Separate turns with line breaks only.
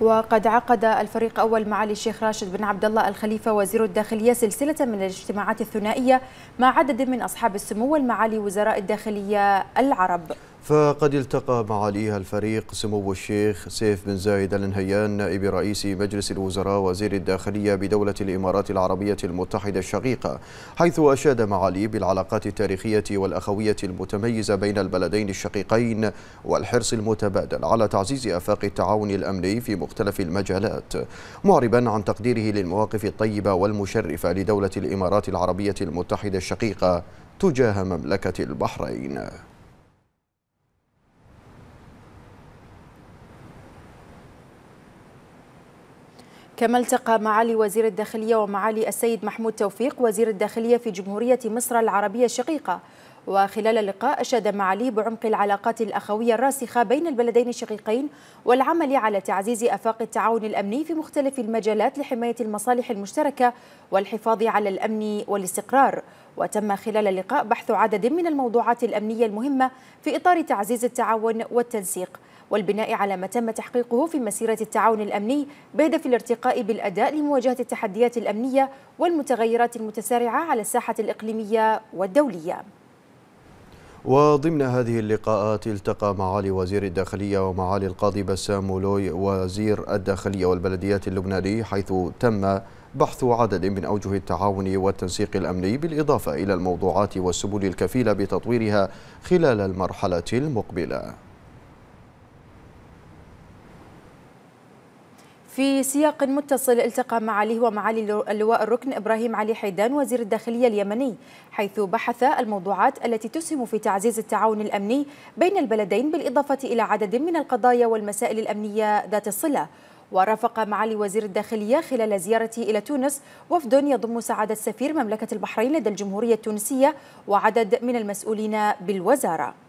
وقد عقد الفريق أول معالي الشيخ راشد بن عبد الله الخليفة وزير الداخلية سلسلة من الاجتماعات الثنائية مع عدد من أصحاب السمو والمعالي وزراء الداخلية العرب
فقد التقى معاليها الفريق سمو الشيخ سيف بن زايد النهيان نائب رئيس مجلس الوزراء وزير الداخلية بدولة الإمارات العربية المتحدة الشقيقة حيث أشاد معاليه بالعلاقات التاريخية والأخوية المتميزة بين البلدين الشقيقين والحرص المتبادل على تعزيز أفاق التعاون الأمني في مختلف المجالات معربا عن تقديره للمواقف الطيبة والمشرفة لدولة الإمارات العربية المتحدة الشقيقة تجاه مملكة البحرين
كما التقى معالي وزير الداخلية ومعالي السيد محمود توفيق وزير الداخلية في جمهورية مصر العربية الشقيقة وخلال اللقاء أشاد معالي بعمق العلاقات الأخوية الراسخة بين البلدين الشقيقين والعمل على تعزيز أفاق التعاون الأمني في مختلف المجالات لحماية المصالح المشتركة والحفاظ على الأمن والاستقرار وتم خلال اللقاء بحث عدد من الموضوعات الأمنية المهمة في إطار تعزيز التعاون والتنسيق والبناء على ما تم تحقيقه في مسيرة التعاون الأمني بهدف الارتقاء بالأداء لمواجهة التحديات الأمنية والمتغيرات المتسارعة على الساحة الإقليمية والدولية
وضمن هذه اللقاءات التقى معالي وزير الداخلية ومعالي القاضي بسام مولوي وزير الداخلية والبلديات اللبناني حيث تم بحث عدد من أوجه التعاون والتنسيق الأمني بالإضافة إلى الموضوعات والسبل الكفيلة بتطويرها خلال المرحلة المقبلة
في سياق متصل التقى معاليه ومعالي اللواء الركن إبراهيم علي حيدان وزير الداخلية اليمني حيث بحث الموضوعات التي تسهم في تعزيز التعاون الأمني بين البلدين بالإضافة إلى عدد من القضايا والمسائل الأمنية ذات الصلة ورافق معالي وزير الداخلية خلال زيارته إلى تونس وفد يضم سعادة سفير مملكة البحرين لدى الجمهورية التونسية وعدد من المسؤولين بالوزارة